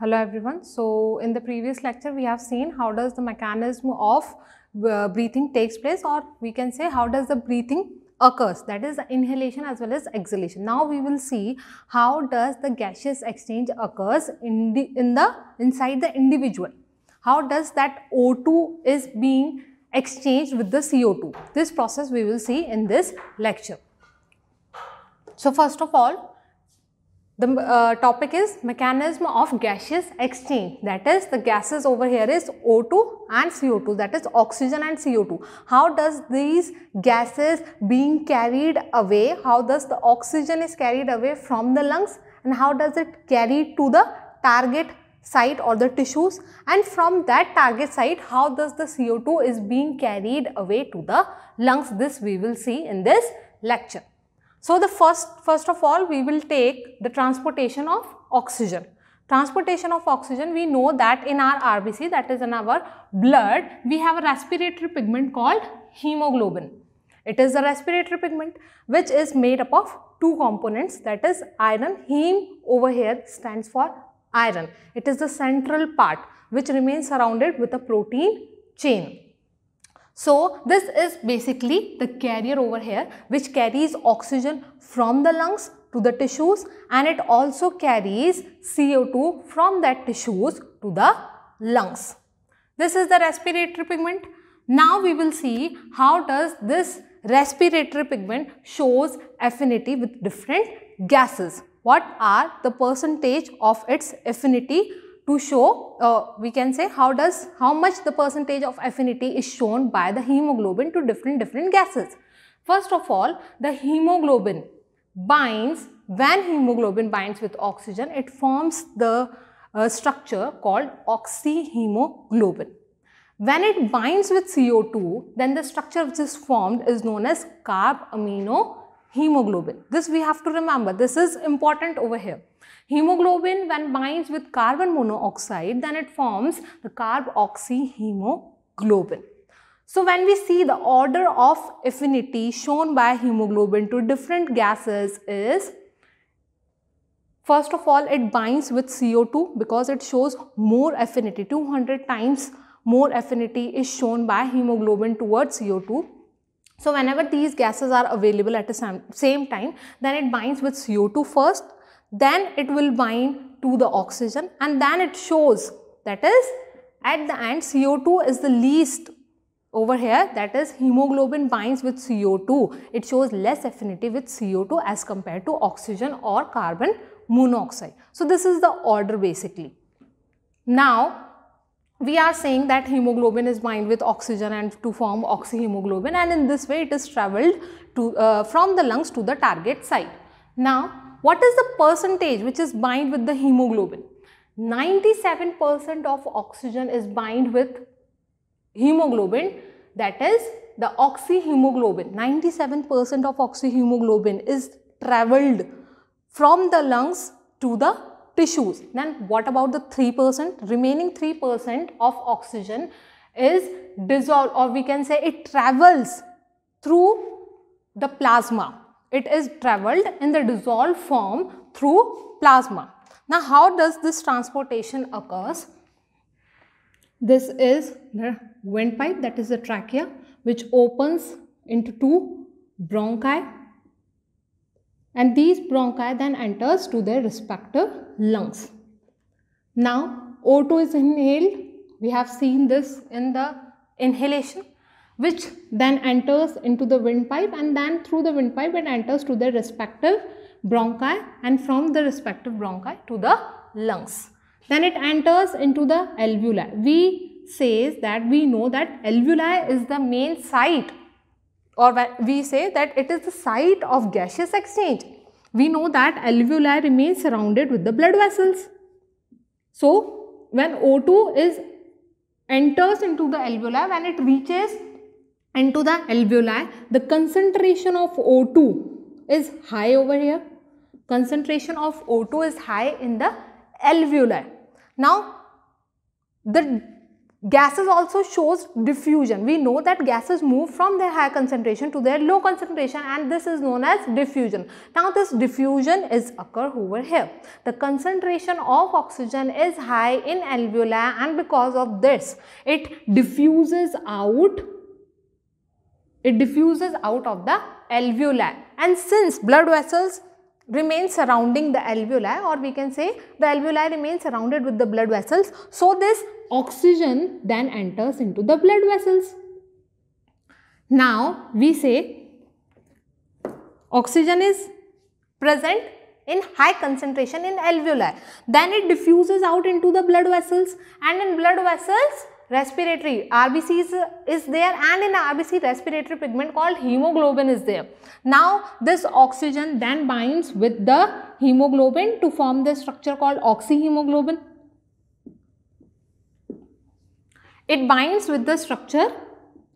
Hello everyone. So in the previous lecture we have seen how does the mechanism of uh, breathing takes place or we can say how does the breathing occurs that is inhalation as well as exhalation. Now we will see how does the gaseous exchange occurs in the, in the inside the individual. How does that O2 is being exchanged with the CO2. This process we will see in this lecture. So first of all the uh, topic is mechanism of gaseous exchange that is the gases over here is O2 and CO2 that is oxygen and CO2. How does these gases being carried away, how does the oxygen is carried away from the lungs and how does it carry to the target site or the tissues and from that target site how does the CO2 is being carried away to the lungs this we will see in this lecture. So, the first, first of all we will take the transportation of oxygen. Transportation of oxygen we know that in our RBC that is in our blood we have a respiratory pigment called hemoglobin. It is a respiratory pigment which is made up of two components that is iron heme over here stands for iron. It is the central part which remains surrounded with a protein chain. So this is basically the carrier over here which carries oxygen from the lungs to the tissues and it also carries CO2 from that tissues to the lungs. This is the respiratory pigment. Now we will see how does this respiratory pigment shows affinity with different gases. What are the percentage of its affinity to show uh, we can say how does how much the percentage of affinity is shown by the hemoglobin to different different gases. First of all the hemoglobin binds when hemoglobin binds with oxygen it forms the uh, structure called oxyhemoglobin. When it binds with CO2 then the structure which is formed is known as carb amino hemoglobin. This we have to remember. This is important over here. Hemoglobin when binds with carbon monoxide then it forms the carboxyhemoglobin. So when we see the order of affinity shown by hemoglobin to different gases is first of all it binds with CO2 because it shows more affinity 200 times more affinity is shown by hemoglobin towards CO2 so whenever these gases are available at the same time, then it binds with CO2 first, then it will bind to the oxygen and then it shows that is at the end CO2 is the least over here that is hemoglobin binds with CO2. It shows less affinity with CO2 as compared to oxygen or carbon monoxide. So this is the order basically. Now we are saying that hemoglobin is bind with oxygen and to form oxyhemoglobin and in this way it is travelled to, uh, from the lungs to the target site. Now, what is the percentage which is bind with the hemoglobin? 97% of oxygen is bind with hemoglobin that is the oxyhemoglobin. 97% of oxyhemoglobin is travelled from the lungs to the tissues. Then what about the 3%? Remaining 3% of oxygen is dissolved or we can say it travels through the plasma. It is traveled in the dissolved form through plasma. Now how does this transportation occurs? This is the windpipe that is the trachea which opens into two bronchi and these bronchi then enters to their respective lungs. Now O2 is inhaled. We have seen this in the inhalation which then enters into the windpipe and then through the windpipe it enters to their respective bronchi and from the respective bronchi to the lungs. Then it enters into the alveoli. We says that we know that alveoli is the main site or we say that it is the site of gaseous exchange. We know that alveoli remains surrounded with the blood vessels. So, when O2 is enters into the alveoli, when it reaches into the alveoli, the concentration of O2 is high over here. Concentration of O2 is high in the alveoli. Now, the Gases also shows diffusion. We know that gases move from their high concentration to their low concentration and this is known as diffusion. Now this diffusion is occur over here. The concentration of oxygen is high in alveoli and because of this it diffuses out it diffuses out of the alveoli and since blood vessels remain surrounding the alveoli or we can say the alveoli remain surrounded with the blood vessels. So, this oxygen then enters into the blood vessels. Now we say oxygen is present in high concentration in alveoli. Then it diffuses out into the blood vessels and in blood vessels respiratory RBC is, is there and in RBC respiratory pigment called hemoglobin is there. Now this oxygen then binds with the hemoglobin to form the structure called oxyhemoglobin. It binds with the structure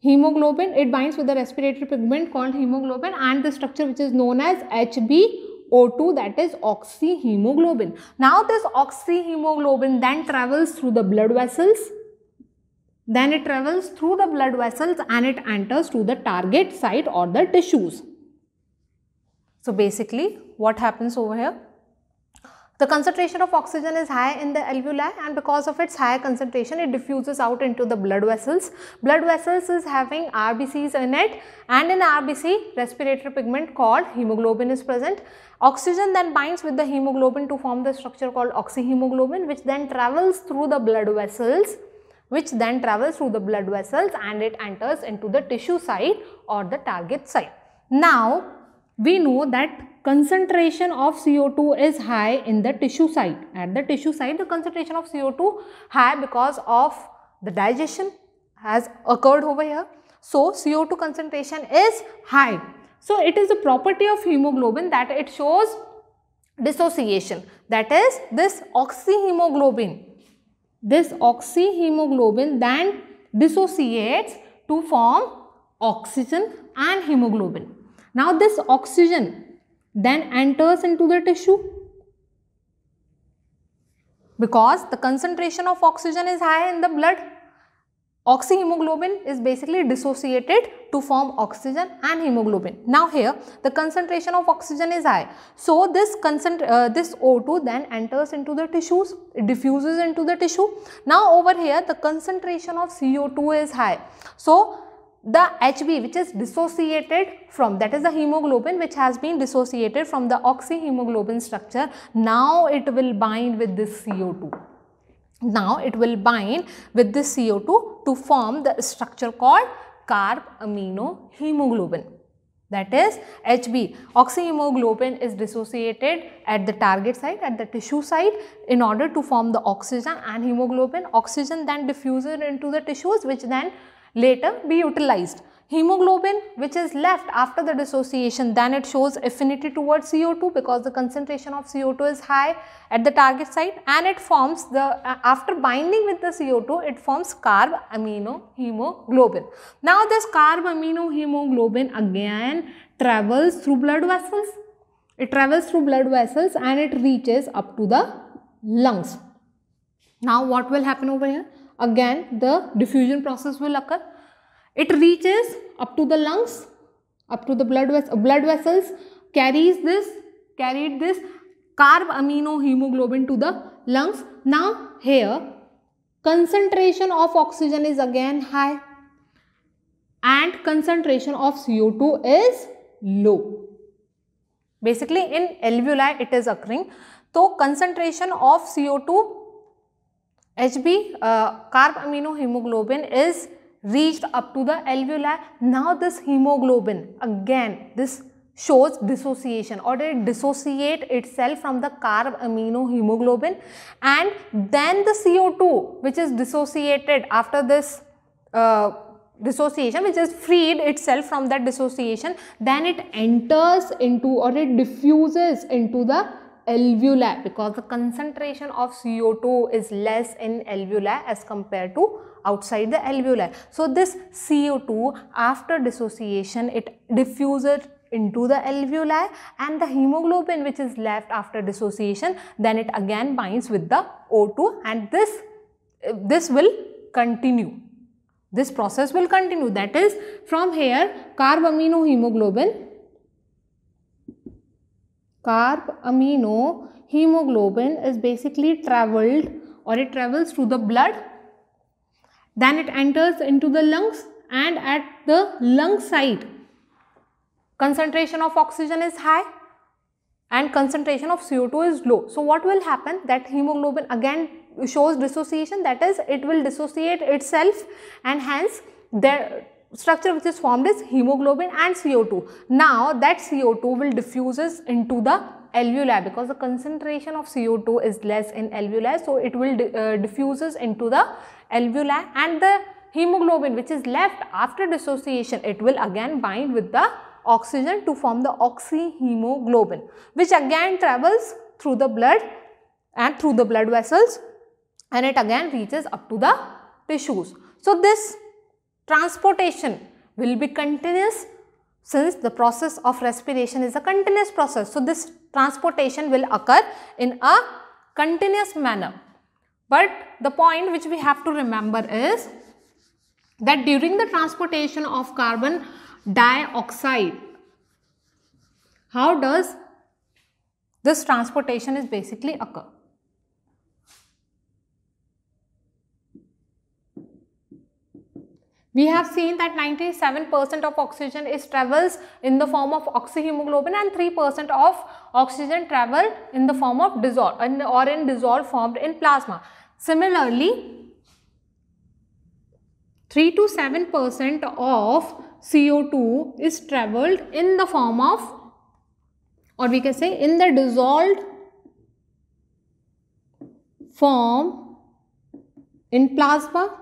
hemoglobin, it binds with the respiratory pigment called hemoglobin and the structure which is known as HbO2 that is oxyhemoglobin. Now this oxyhemoglobin then travels through the blood vessels, then it travels through the blood vessels and it enters to the target site or the tissues. So basically what happens over here? The concentration of oxygen is high in the alveoli and because of its high concentration it diffuses out into the blood vessels. Blood vessels is having RBCs in it and in RBC respiratory pigment called hemoglobin is present. Oxygen then binds with the hemoglobin to form the structure called oxyhemoglobin which then travels through the blood vessels which then travels through the blood vessels and it enters into the tissue site or the target site. Now, we know that concentration of CO2 is high in the tissue side. At the tissue side, the concentration of CO2 high because of the digestion has occurred over here. So, CO2 concentration is high. So, it is a property of hemoglobin that it shows dissociation that is this oxyhemoglobin. This oxyhemoglobin then dissociates to form oxygen and hemoglobin. Now this oxygen then enters into the tissue because the concentration of oxygen is high in the blood. Oxyhemoglobin is basically dissociated to form oxygen and hemoglobin. Now here the concentration of oxygen is high. So this, uh, this O2 then enters into the tissues, it diffuses into the tissue. Now over here the concentration of CO2 is high. So the Hb which is dissociated from that is the hemoglobin which has been dissociated from the oxyhemoglobin structure now it will bind with this CO2. Now it will bind with this CO2 to form the structure called carb amino hemoglobin that is Hb. Oxyhemoglobin is dissociated at the target site, at the tissue site in order to form the oxygen and hemoglobin. Oxygen then diffuses into the tissues which then later be utilized. Hemoglobin which is left after the dissociation then it shows affinity towards CO2 because the concentration of CO2 is high at the target site and it forms the uh, after binding with the CO2 it forms carb amino hemoglobin. Now this carb amino hemoglobin again travels through blood vessels. It travels through blood vessels and it reaches up to the lungs. Now what will happen over here? again the diffusion process will occur. It reaches up to the lungs, up to the blood, vessels blood vessels, carries this, carried this carb amino hemoglobin to the lungs. Now here concentration of oxygen is again high and concentration of CO2 is low. Basically in alveoli it is occurring. So concentration of CO2 HB uh, carb amino hemoglobin is reached up to the alveoli. Now this hemoglobin again this shows dissociation or it dissociate itself from the carb amino hemoglobin and then the CO2 which is dissociated after this uh, dissociation which is freed itself from that dissociation then it enters into or it diffuses into the alveoli because the concentration of CO2 is less in alveoli as compared to outside the alveoli. So this CO2 after dissociation it diffuses into the alveoli and the hemoglobin which is left after dissociation then it again binds with the O2 and this this will continue this process will continue that is from here carbaminohemoglobin carb amino hemoglobin is basically traveled or it travels through the blood then it enters into the lungs and at the lung side concentration of oxygen is high and concentration of CO2 is low. So what will happen that hemoglobin again shows dissociation that is it will dissociate itself and hence there structure which is formed is hemoglobin and CO2. Now that CO2 will diffuses into the alveoli because the concentration of CO2 is less in alveoli. So it will uh, diffuses into the alveoli and the hemoglobin which is left after dissociation it will again bind with the oxygen to form the oxyhemoglobin which again travels through the blood and through the blood vessels and it again reaches up to the tissues. So this transportation will be continuous since the process of respiration is a continuous process. So, this transportation will occur in a continuous manner. But the point which we have to remember is that during the transportation of carbon dioxide, how does this transportation is basically occur? We have seen that 97% of oxygen is travels in the form of oxyhemoglobin and 3% of oxygen travel in the form of dissolved or in dissolved formed in plasma. Similarly, 3 to 7% of CO2 is traveled in the form of or we can say in the dissolved form in plasma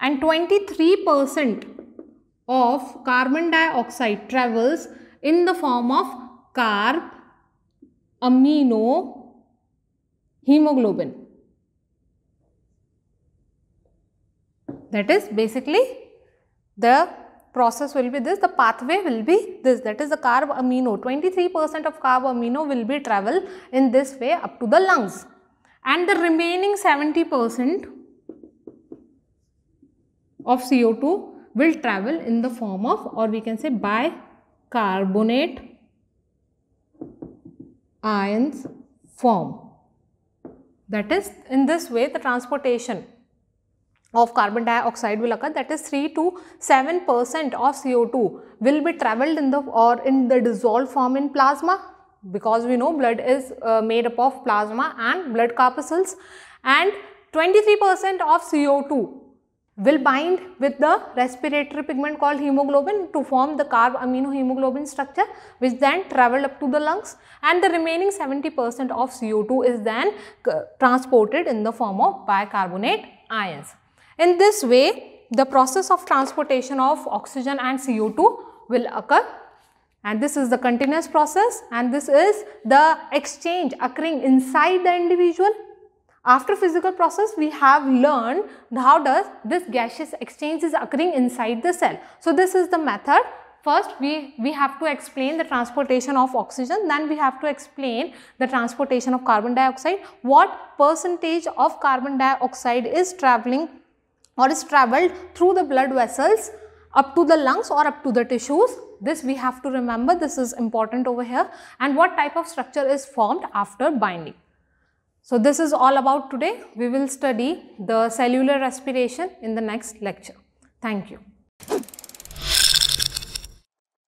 and 23% of carbon dioxide travels in the form of carb amino hemoglobin. That is basically the process will be this, the pathway will be this, that is the carb amino, 23% of carb amino will be travel in this way up to the lungs and the remaining 70% of CO2 will travel in the form of or we can say bicarbonate ions form. That is in this way the transportation of carbon dioxide will occur that is 3 to 7 percent of CO2 will be travelled in the or in the dissolved form in plasma because we know blood is uh, made up of plasma and blood corpuscles and 23 percent of CO2 will bind with the respiratory pigment called hemoglobin to form the carb amino hemoglobin structure which then traveled up to the lungs and the remaining 70% of CO2 is then uh, transported in the form of bicarbonate ions. In this way, the process of transportation of oxygen and CO2 will occur and this is the continuous process and this is the exchange occurring inside the individual after physical process, we have learned how does this gaseous exchange is occurring inside the cell. So, this is the method. First, we, we have to explain the transportation of oxygen, then we have to explain the transportation of carbon dioxide. What percentage of carbon dioxide is traveling or is travelled through the blood vessels up to the lungs or up to the tissues. This we have to remember, this is important over here and what type of structure is formed after binding. So, this is all about today. We will study the cellular respiration in the next lecture. Thank you.